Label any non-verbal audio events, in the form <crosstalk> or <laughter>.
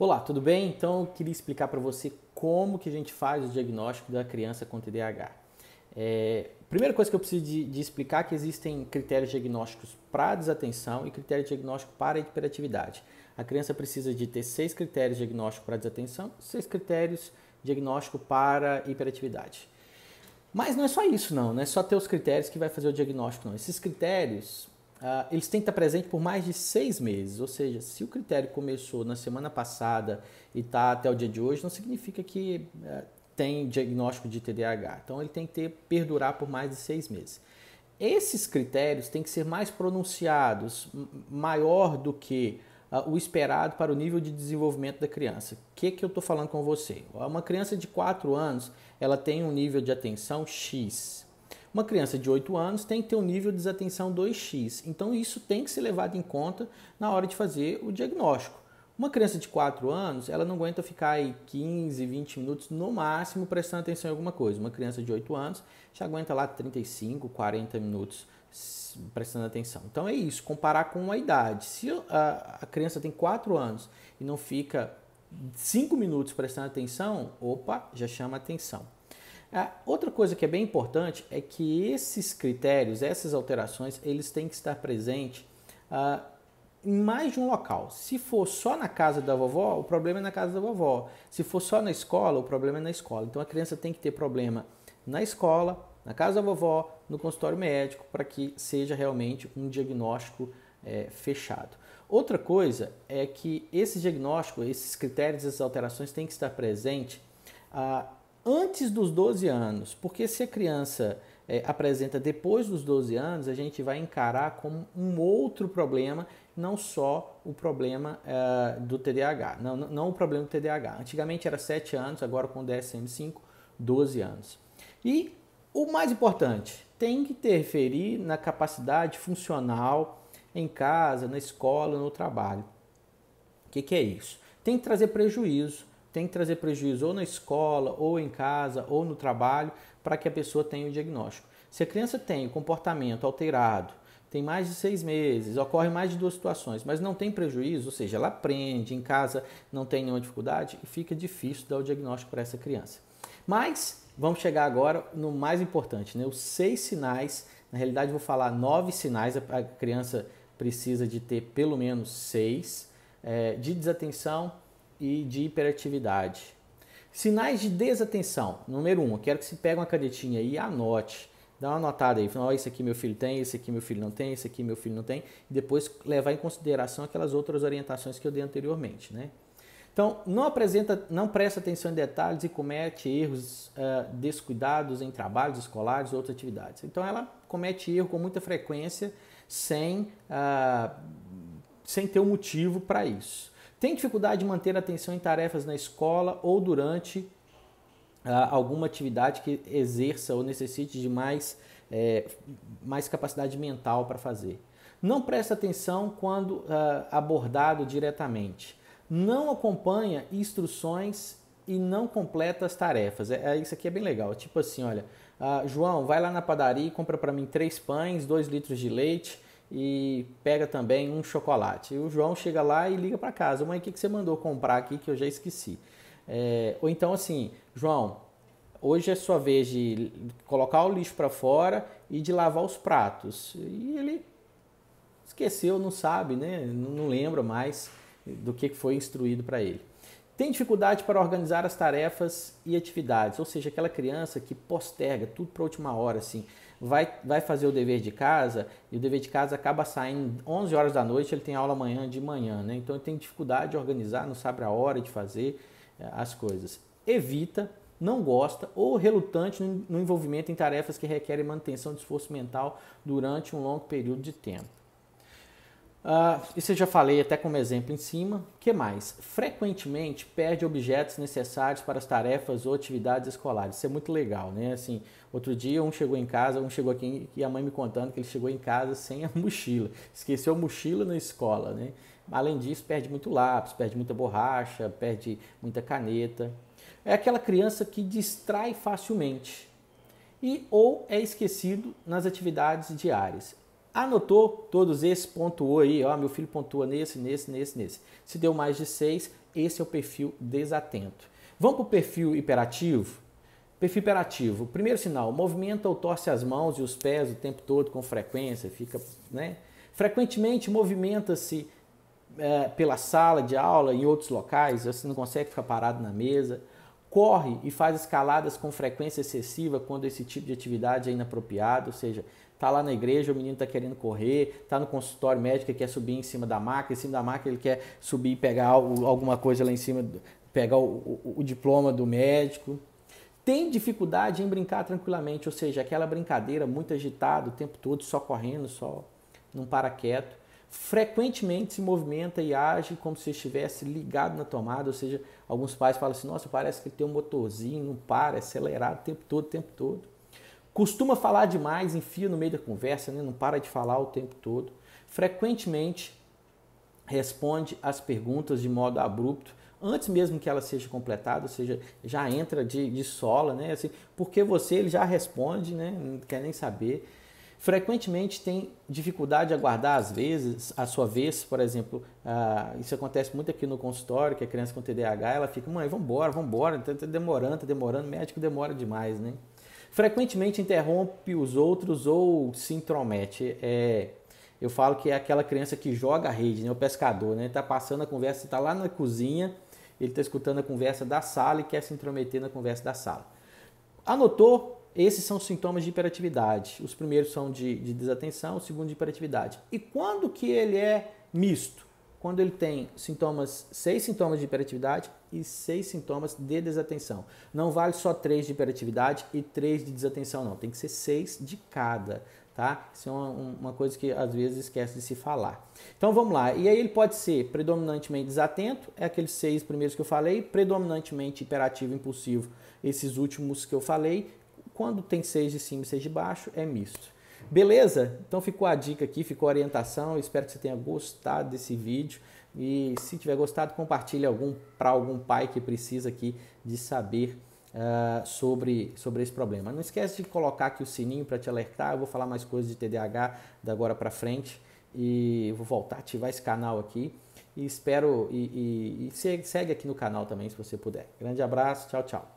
Olá, tudo bem? Então eu queria explicar para você como que a gente faz o diagnóstico da criança com TDAH. É, primeira coisa que eu preciso de, de explicar é que existem critérios diagnósticos para desatenção e critério diagnóstico para hiperatividade. A criança precisa de ter seis critérios diagnósticos para desatenção, seis critérios diagnóstico para hiperatividade. Mas não é só isso não, não é só ter os critérios que vai fazer o diagnóstico não. Esses critérios Uh, eles têm que estar presentes por mais de seis meses. Ou seja, se o critério começou na semana passada e está até o dia de hoje, não significa que uh, tem diagnóstico de TDAH. Então, ele tem que ter, perdurar por mais de seis meses. Esses critérios têm que ser mais pronunciados, maior do que uh, o esperado para o nível de desenvolvimento da criança. O que, que eu estou falando com você? Uma criança de 4 anos, ela tem um nível de atenção X. Uma criança de 8 anos tem que ter um nível de desatenção 2x, então isso tem que ser levado em conta na hora de fazer o diagnóstico. Uma criança de 4 anos, ela não aguenta ficar aí 15, 20 minutos no máximo prestando atenção em alguma coisa. Uma criança de 8 anos já aguenta lá 35, 40 minutos prestando atenção. Então é isso, comparar com a idade. Se a, a criança tem 4 anos e não fica 5 minutos prestando atenção, opa, já chama atenção. A ah, outra coisa que é bem importante é que esses critérios, essas alterações, eles têm que estar presentes ah, em mais de um local. Se for só na casa da vovó, o problema é na casa da vovó. Se for só na escola, o problema é na escola. Então a criança tem que ter problema na escola, na casa da vovó, no consultório médico, para que seja realmente um diagnóstico é, fechado. Outra coisa é que esse diagnóstico, esses critérios, essas alterações têm que estar presente ah, antes dos 12 anos, porque se a criança é, apresenta depois dos 12 anos, a gente vai encarar como um outro problema, não só o problema é, do TDAH, não, não o problema do TDAH. Antigamente era 7 anos, agora com o DSM-5, 12 anos. E o mais importante, tem que interferir na capacidade funcional em casa, na escola, no trabalho. O que, que é isso? Tem que trazer prejuízo, tem que trazer prejuízo ou na escola, ou em casa, ou no trabalho, para que a pessoa tenha o diagnóstico. Se a criança tem o comportamento alterado, tem mais de seis meses, ocorre mais de duas situações, mas não tem prejuízo, ou seja, ela aprende, em casa não tem nenhuma dificuldade, e fica difícil dar o diagnóstico para essa criança. Mas vamos chegar agora no mais importante, né? Os seis sinais, na realidade vou falar nove sinais, a criança precisa de ter pelo menos seis, é, de desatenção, e de hiperatividade. Sinais de desatenção. Número 1, um, quero que se pegue uma canetinha e anote. Dá uma notada aí, fala, oh, isso aqui meu filho tem, isso aqui meu filho não tem, isso aqui meu filho não tem, e depois levar em consideração aquelas outras orientações que eu dei anteriormente, né? Então, não apresenta, não presta atenção em detalhes e comete erros uh, descuidados em trabalhos escolares ou outras atividades. Então, ela comete erro com muita frequência sem, uh, sem ter um motivo para isso. Tem dificuldade de manter a atenção em tarefas na escola ou durante ah, alguma atividade que exerça ou necessite de mais, é, mais capacidade mental para fazer. Não presta atenção quando ah, abordado diretamente. Não acompanha instruções e não completa as tarefas. É, é isso aqui é bem legal. Tipo assim, olha, ah, João, vai lá na padaria e compra para mim três pães, dois litros de leite e pega também um chocolate. E o João chega lá e liga para casa: Mãe, o que, que você mandou comprar aqui que eu já esqueci? É, ou então, assim, João, hoje é sua vez de colocar o lixo para fora e de lavar os pratos. E ele esqueceu, não sabe, né? não, não lembra mais do que foi instruído para ele. Tem dificuldade para organizar as tarefas e atividades, ou seja, aquela criança que posterga tudo para a última hora, assim vai, vai fazer o dever de casa e o dever de casa acaba saindo 11 horas da noite, ele tem aula amanhã de manhã, né? Então ele tem dificuldade de organizar, não sabe a hora de fazer eh, as coisas. Evita, não gosta ou relutante no envolvimento em tarefas que requerem manutenção de esforço mental durante um longo período de tempo. Uh, ah, isso eu já falei até como exemplo em cima. que mais? Frequentemente perde objetos necessários para as tarefas ou atividades escolares. Isso é muito legal, né? Assim, outro dia um chegou em casa, um chegou aqui e a mãe me contando que ele chegou em casa sem a <laughs> mochila. Esqueceu a mochila na escola, né? Além disso, perde muito lápis, perde muita borracha, perde muita caneta. É aquela criança que distrai facilmente e ou é esquecido nas atividades diárias. Anotou todos esses, pontuou aí, ó, meu filho pontua nesse, nesse, nesse, nesse. Se deu mais de seis, esse é o perfil desatento. Vamos para o perfil hiperativo? Perfil hiperativo. Primeiro sinal, movimenta ou torce as mãos e os pés o tempo todo com frequência, fica, né? Frequentemente movimenta-se é, pela sala de aula, em outros locais, você não consegue ficar parado na mesa. Corre e faz escaladas com frequência excessiva quando esse tipo de atividade é inapropriado, ou seja, tá lá na igreja, o menino tá querendo correr, tá no consultório médico, ele quer subir em cima da maca, em cima da maca ele quer subir e pegar alguma coisa lá em cima, pegar o, o, o diploma do médico. Tem dificuldade em brincar tranquilamente, ou seja, aquela brincadeira muito agitada o tempo todo, só correndo, só não para quieto. Frequentemente se movimenta e age como se estivesse ligado na tomada, ou seja, alguns pais falam assim: nossa, parece que tem um motorzinho, não para, é acelerado o tempo todo, o tempo todo Costuma falar demais, enfia no meio da conversa, né? não para de falar o tempo todo. Frequentemente responde as perguntas de modo abrupto, antes mesmo que ela seja completada, ou seja, já entra de, de sola, né? Assim, porque você ele já responde, né? Não quer nem saber. Frequentemente tem dificuldade de aguardar, às vezes, a sua vez, por exemplo, uh, isso acontece muito aqui no consultório, que a criança com TDAH, ela fica, mãe, vambora, vambora, tá, tá demorando, tá demorando, o médico demora demais, né? frequentemente interrompe os outros ou se intromete. É, eu falo que é aquela criança que joga a rede, né? o pescador, né? Está passando a conversa, está lá na cozinha, ele está escutando a conversa da sala e quer se intrometer na conversa da sala. Anotou? Esses são os sintomas de hiperatividade. Os primeiros são de, de desatenção, o segundo de hiperatividade. E quando que ele é misto? Quando ele tem sintomas, seis sintomas de hiperatividade e seis sintomas de desatenção. Não vale só três de hiperatividade e três de desatenção, não. Tem que ser seis de cada, tá? Isso é uma, uma, coisa que às vezes esquece de se falar. Então vamos lá. E aí ele pode ser predominantemente desatento, é aqueles seis primeiros que eu falei, predominantemente hiperativo, impulsivo, esses últimos que eu falei. Quando tem seis de cima e seis de baixo, é misto. Beleza? Então ficou a dica aqui, ficou a orientação. espero que você tenha gostado desse vídeo. E se tiver gostado, compartilhe algum para algum pai que precisa aqui de saber uh, sobre, sobre esse problema. Não esquece de colocar aqui o sininho para te alertar. Eu vou falar mais coisas de TDAH da agora para frente. E vou voltar a ativar esse canal aqui. E espero. E, e, e segue aqui no canal também, se você puder. Grande abraço, tchau, tchau.